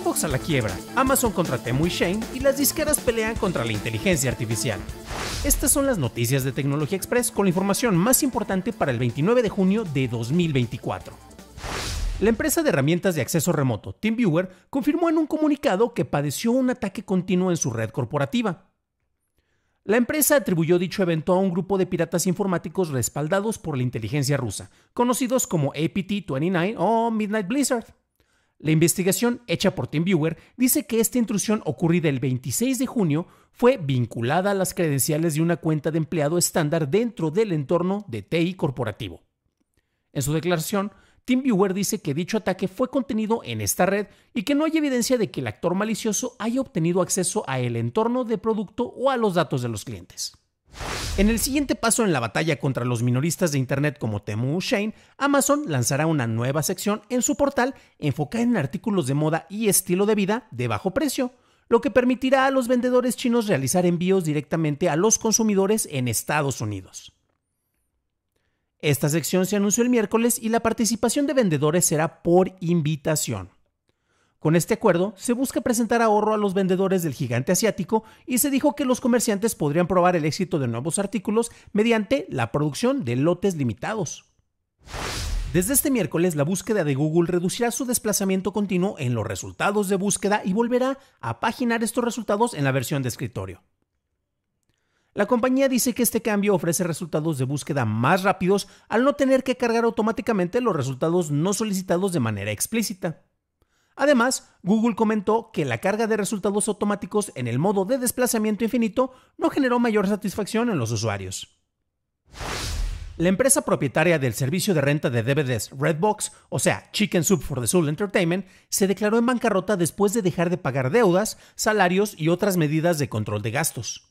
Fox a la quiebra, Amazon contra Temu y Shane y las disqueras pelean contra la inteligencia artificial. Estas son las noticias de Tecnología Express con la información más importante para el 29 de junio de 2024. La empresa de herramientas de acceso remoto, TeamViewer, confirmó en un comunicado que padeció un ataque continuo en su red corporativa. La empresa atribuyó dicho evento a un grupo de piratas informáticos respaldados por la inteligencia rusa, conocidos como APT-29 o Midnight Blizzard. La investigación hecha por TeamViewer dice que esta intrusión ocurrida el 26 de junio fue vinculada a las credenciales de una cuenta de empleado estándar dentro del entorno de TI corporativo. En su declaración, TeamViewer dice que dicho ataque fue contenido en esta red y que no hay evidencia de que el actor malicioso haya obtenido acceso a el entorno de producto o a los datos de los clientes. En el siguiente paso en la batalla contra los minoristas de Internet como Temu Shane, Amazon lanzará una nueva sección en su portal enfocada en artículos de moda y estilo de vida de bajo precio, lo que permitirá a los vendedores chinos realizar envíos directamente a los consumidores en Estados Unidos. Esta sección se anunció el miércoles y la participación de vendedores será por invitación. Con este acuerdo, se busca presentar ahorro a los vendedores del gigante asiático y se dijo que los comerciantes podrían probar el éxito de nuevos artículos mediante la producción de lotes limitados. Desde este miércoles, la búsqueda de Google reducirá su desplazamiento continuo en los resultados de búsqueda y volverá a paginar estos resultados en la versión de escritorio. La compañía dice que este cambio ofrece resultados de búsqueda más rápidos al no tener que cargar automáticamente los resultados no solicitados de manera explícita. Además, Google comentó que la carga de resultados automáticos en el modo de desplazamiento infinito no generó mayor satisfacción en los usuarios. La empresa propietaria del servicio de renta de DVDs Redbox, o sea, Chicken Soup for the Soul Entertainment, se declaró en bancarrota después de dejar de pagar deudas, salarios y otras medidas de control de gastos.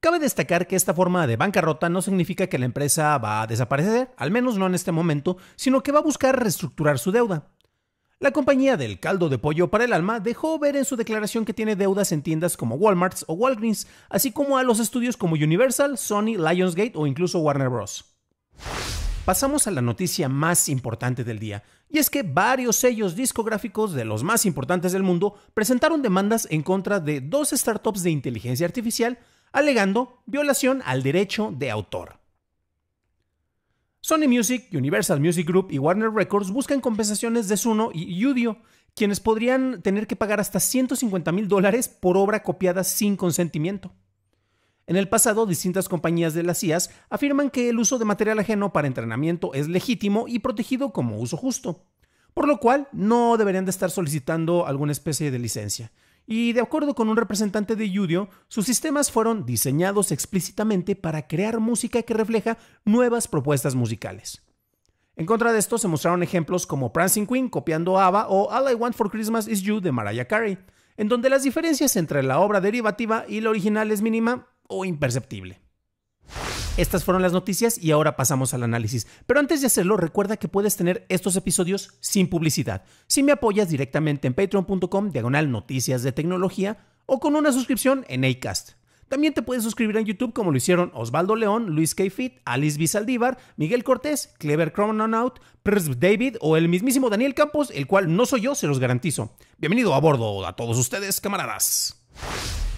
Cabe destacar que esta forma de bancarrota no significa que la empresa va a desaparecer, al menos no en este momento, sino que va a buscar reestructurar su deuda. La compañía del caldo de pollo para el alma dejó ver en su declaración que tiene deudas en tiendas como Walmart o Walgreens, así como a los estudios como Universal, Sony, Lionsgate o incluso Warner Bros. Pasamos a la noticia más importante del día, y es que varios sellos discográficos de los más importantes del mundo presentaron demandas en contra de dos startups de inteligencia artificial alegando violación al derecho de autor. Sony Music, Universal Music Group y Warner Records buscan compensaciones de Suno y Yudio, quienes podrían tener que pagar hasta 150 mil dólares por obra copiada sin consentimiento. En el pasado, distintas compañías de las CIAs afirman que el uso de material ajeno para entrenamiento es legítimo y protegido como uso justo, por lo cual no deberían de estar solicitando alguna especie de licencia y de acuerdo con un representante de Yudio, sus sistemas fueron diseñados explícitamente para crear música que refleja nuevas propuestas musicales. En contra de esto se mostraron ejemplos como Prancing Queen copiando ABBA o All I Want for Christmas Is You de Mariah Carey, en donde las diferencias entre la obra derivativa y la original es mínima o imperceptible. Estas fueron las noticias y ahora pasamos al análisis. Pero antes de hacerlo, recuerda que puedes tener estos episodios sin publicidad. Si me apoyas directamente en patreon.com, diagonal noticias de tecnología, o con una suscripción en ACAST. También te puedes suscribir en YouTube como lo hicieron Osvaldo León, Luis K. Alice Bisaldívar, Miguel Cortés, Clever Crononaut, Pers David o el mismísimo Daniel Campos, el cual no soy yo, se los garantizo. Bienvenido a bordo a todos ustedes, camaradas.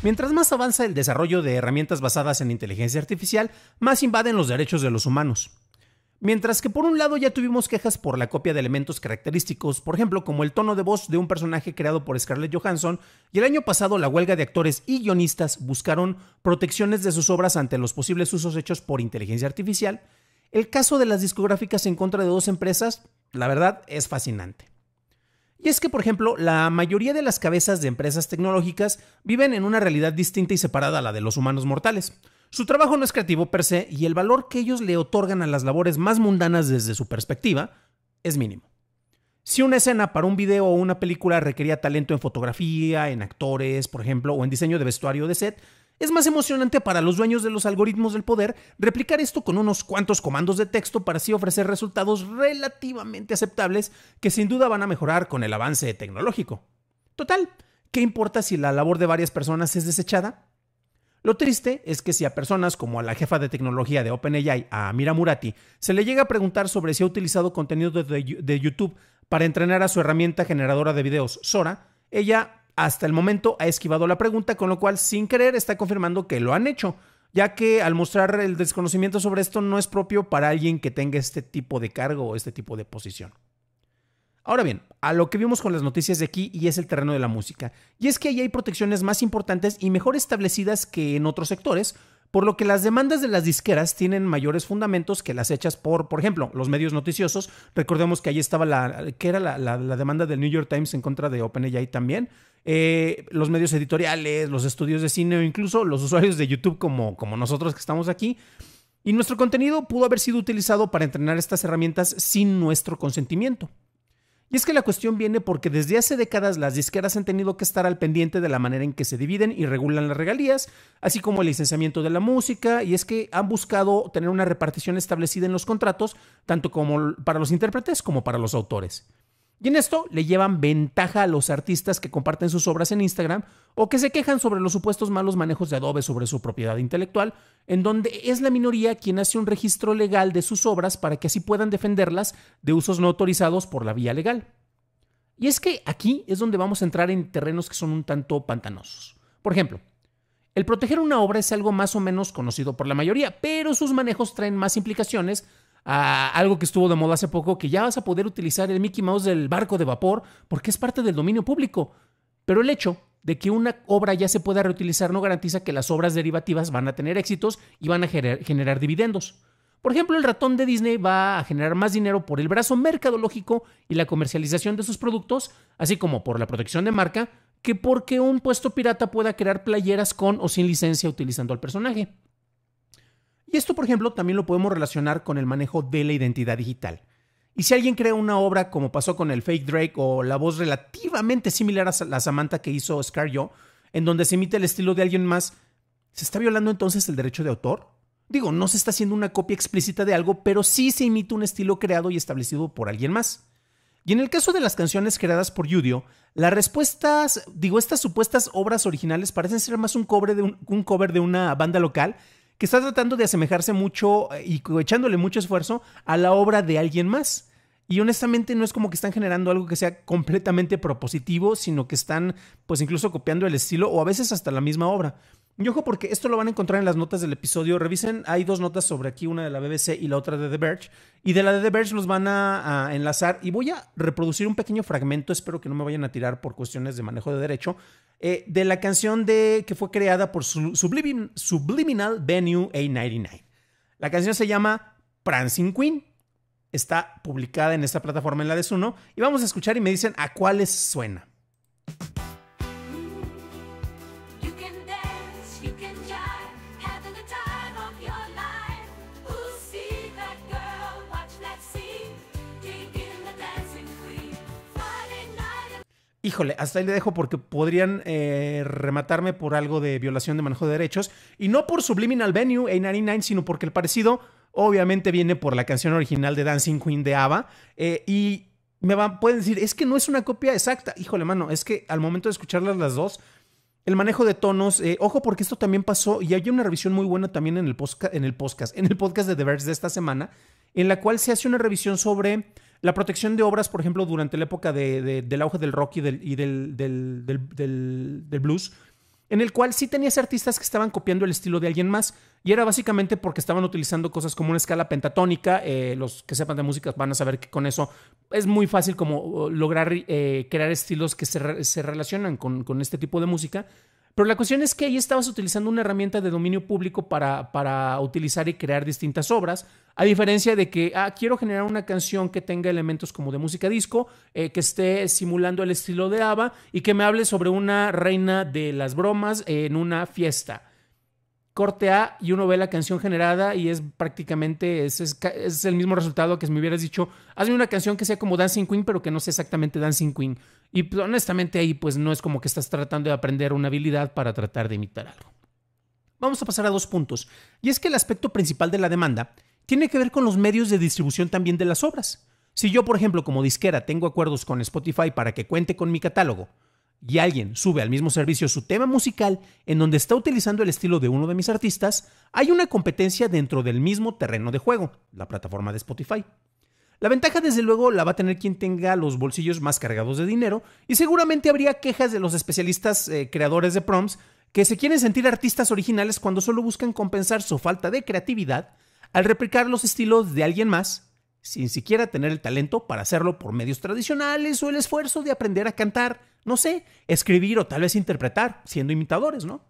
Mientras más avanza el desarrollo de herramientas basadas en inteligencia artificial, más invaden los derechos de los humanos. Mientras que por un lado ya tuvimos quejas por la copia de elementos característicos, por ejemplo, como el tono de voz de un personaje creado por Scarlett Johansson, y el año pasado la huelga de actores y guionistas buscaron protecciones de sus obras ante los posibles usos hechos por inteligencia artificial, el caso de las discográficas en contra de dos empresas, la verdad, es fascinante. Y es que, por ejemplo, la mayoría de las cabezas de empresas tecnológicas viven en una realidad distinta y separada a la de los humanos mortales. Su trabajo no es creativo per se y el valor que ellos le otorgan a las labores más mundanas desde su perspectiva es mínimo. Si una escena para un video o una película requería talento en fotografía, en actores, por ejemplo, o en diseño de vestuario de set, es más emocionante para los dueños de los algoritmos del poder replicar esto con unos cuantos comandos de texto para así ofrecer resultados relativamente aceptables que sin duda van a mejorar con el avance tecnológico. Total, ¿qué importa si la labor de varias personas es desechada? Lo triste es que si a personas como a la jefa de tecnología de OpenAI, a Mira Murati, se le llega a preguntar sobre si ha utilizado contenido de, de YouTube para entrenar a su herramienta generadora de videos, Sora, ella hasta el momento ha esquivado la pregunta, con lo cual sin querer está confirmando que lo han hecho, ya que al mostrar el desconocimiento sobre esto no es propio para alguien que tenga este tipo de cargo o este tipo de posición. Ahora bien, a lo que vimos con las noticias de aquí y es el terreno de la música, y es que ahí hay protecciones más importantes y mejor establecidas que en otros sectores, por lo que las demandas de las disqueras tienen mayores fundamentos que las hechas por, por ejemplo, los medios noticiosos. Recordemos que ahí estaba la, que era la, demanda del New York Times en contra de OpenAI también. Eh, los medios editoriales, los estudios de cine o incluso los usuarios de YouTube como, como nosotros que estamos aquí. Y nuestro contenido pudo haber sido utilizado para entrenar estas herramientas sin nuestro consentimiento. Y es que la cuestión viene porque desde hace décadas las disqueras han tenido que estar al pendiente de la manera en que se dividen y regulan las regalías, así como el licenciamiento de la música, y es que han buscado tener una repartición establecida en los contratos, tanto como para los intérpretes como para los autores. Y en esto le llevan ventaja a los artistas que comparten sus obras en Instagram o que se quejan sobre los supuestos malos manejos de Adobe sobre su propiedad intelectual, en donde es la minoría quien hace un registro legal de sus obras para que así puedan defenderlas de usos no autorizados por la vía legal. Y es que aquí es donde vamos a entrar en terrenos que son un tanto pantanosos. Por ejemplo, el proteger una obra es algo más o menos conocido por la mayoría, pero sus manejos traen más implicaciones algo que estuvo de moda hace poco, que ya vas a poder utilizar el Mickey Mouse del barco de vapor porque es parte del dominio público. Pero el hecho de que una obra ya se pueda reutilizar no garantiza que las obras derivativas van a tener éxitos y van a generar, generar dividendos. Por ejemplo, el ratón de Disney va a generar más dinero por el brazo mercadológico y la comercialización de sus productos, así como por la protección de marca, que porque un puesto pirata pueda crear playeras con o sin licencia utilizando al personaje. Y esto, por ejemplo, también lo podemos relacionar con el manejo de la identidad digital. Y si alguien crea una obra como pasó con el fake Drake o la voz relativamente similar a la Samantha que hizo Scar Yo, en donde se imita el estilo de alguien más, ¿se está violando entonces el derecho de autor? Digo, no se está haciendo una copia explícita de algo, pero sí se imita un estilo creado y establecido por alguien más. Y en el caso de las canciones creadas por Yudio, las respuestas, digo, estas supuestas obras originales parecen ser más un cover de, un cover de una banda local que está tratando de asemejarse mucho eh, y echándole mucho esfuerzo a la obra de alguien más. Y honestamente no es como que están generando algo que sea completamente propositivo, sino que están pues incluso copiando el estilo o a veces hasta la misma obra. Y ojo porque esto lo van a encontrar en las notas del episodio. Revisen, hay dos notas sobre aquí, una de la BBC y la otra de The Verge. Y de la de The Verge los van a, enlazar y voy a reproducir un pequeño fragmento, espero que no me vayan a tirar por cuestiones de manejo de derecho, eh, de la canción de, que fue creada por Subliminal Venue A99. La canción se llama Prancing Queen. Está publicada en esta plataforma en la de Suno. Y vamos a escuchar y me dicen a cuáles suena. híjole, hasta ahí le dejo porque podrían eh, rematarme por algo de violación de manejo de derechos. Y no por Subliminal Venue A99, sino porque el parecido obviamente viene por la canción original de Dancing Queen de ABBA. Eh, y me van, pueden decir, es que no es una copia exacta. Híjole, mano, es que al momento de escucharlas las dos, el manejo de tonos, eh, ojo porque esto también pasó y hay una revisión muy buena también en el, en el podcast, en el podcast de The Verse de esta semana, en la cual se hace una revisión sobre la protección de obras, por ejemplo, durante la época del auge del rock y, del, blues, en el cual sí tenías artistas que estaban copiando el estilo de alguien más, y era básicamente porque estaban utilizando cosas como una escala pentatónica, eh, los que sepan de música van a saber que con eso es muy fácil como lograr eh, crear estilos que se, relacionan con este tipo de música, pero la cuestión es que ahí estabas utilizando una herramienta de dominio público para, utilizar y crear distintas obras, a diferencia de que ah, quiero generar una canción que tenga elementos como de música disco, eh, que esté simulando el estilo de ABBA y que me hable sobre una reina de las bromas en una fiesta corte A y uno ve la canción generada y es prácticamente, es, es, el mismo resultado que si me hubieras dicho, hazme una canción que sea como Dancing Queen, pero que no sea exactamente Dancing Queen. Y pues, honestamente ahí pues no es como que estás tratando de aprender una habilidad para tratar de imitar algo. Vamos a pasar a dos puntos. Y es que el aspecto principal de la demanda tiene que ver con los medios de distribución también de las obras. Si yo, por ejemplo, como disquera tengo acuerdos con Spotify para que cuente con mi catálogo, y alguien sube al mismo servicio su tema musical en donde está utilizando el estilo de uno de mis artistas, hay una competencia dentro del mismo terreno de juego, la plataforma de Spotify. La ventaja desde luego la va a tener quien tenga los bolsillos más cargados de dinero y seguramente habría quejas de los especialistas eh, creadores de prompts que se quieren sentir artistas originales cuando solo buscan compensar su falta de creatividad al replicar los estilos de alguien más sin siquiera tener el talento para hacerlo por medios tradicionales o el esfuerzo de aprender a cantar, no sé, escribir o tal vez interpretar, siendo imitadores, ¿no?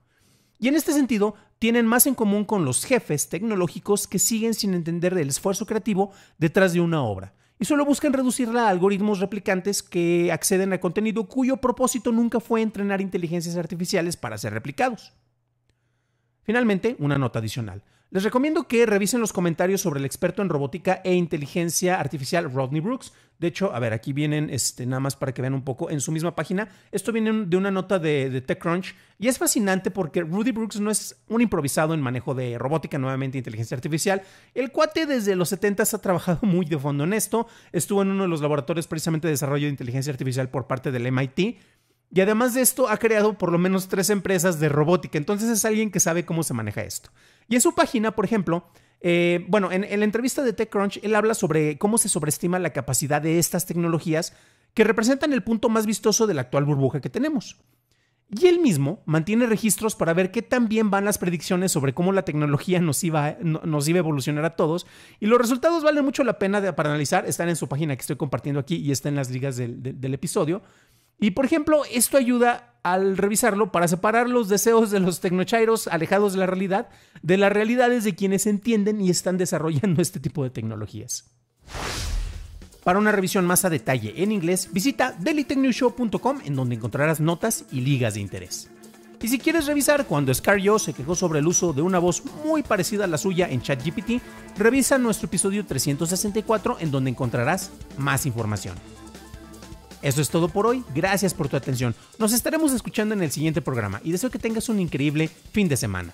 Y en este sentido, tienen más en común con los jefes tecnológicos que siguen sin entender el esfuerzo creativo detrás de una obra, y solo buscan reducirla a algoritmos replicantes que acceden a contenido cuyo propósito nunca fue entrenar inteligencias artificiales para ser replicados. Finalmente, una nota adicional. Les recomiendo que revisen los comentarios sobre el experto en robótica e inteligencia artificial Rodney Brooks. De hecho, a ver, aquí vienen, este, nada más para que vean un poco en su misma página. Esto viene de una nota de, TechCrunch y es fascinante porque Rudy Brooks no es un improvisado en manejo de robótica, nuevamente inteligencia artificial. El cuate desde los 70 ha trabajado muy de fondo en esto. Estuvo en uno de los laboratorios precisamente de desarrollo de inteligencia artificial por parte del MIT. Y además de esto, ha creado por lo menos tres empresas de robótica. Entonces es alguien que sabe cómo se maneja esto. Y en su página, por ejemplo, eh, bueno, en, la entrevista de TechCrunch, él habla sobre cómo se sobreestima la capacidad de estas tecnologías que representan el punto más vistoso de la actual burbuja que tenemos. Y él mismo mantiene registros para ver qué tan bien van las predicciones sobre cómo la tecnología nos iba, nos iba a evolucionar a todos. Y los resultados valen mucho la pena de, para analizar. Están en su página que estoy compartiendo aquí y está en las ligas del, del episodio. Y por ejemplo, esto ayuda al revisarlo para separar los deseos de los tecnochairos alejados de la realidad de las realidades de quienes entienden y están desarrollando este tipo de tecnologías. Para una revisión más a detalle en inglés, visita dailytechnewshow.com en donde encontrarás notas y ligas de interés. Y si quieres revisar cuando Scar Yo se quejó sobre el uso de una voz muy parecida a la suya en ChatGPT, revisa nuestro episodio 364 en donde encontrarás más información. Eso es todo por hoy, gracias por tu atención. Nos estaremos escuchando en el siguiente programa y deseo que tengas un increíble fin de semana.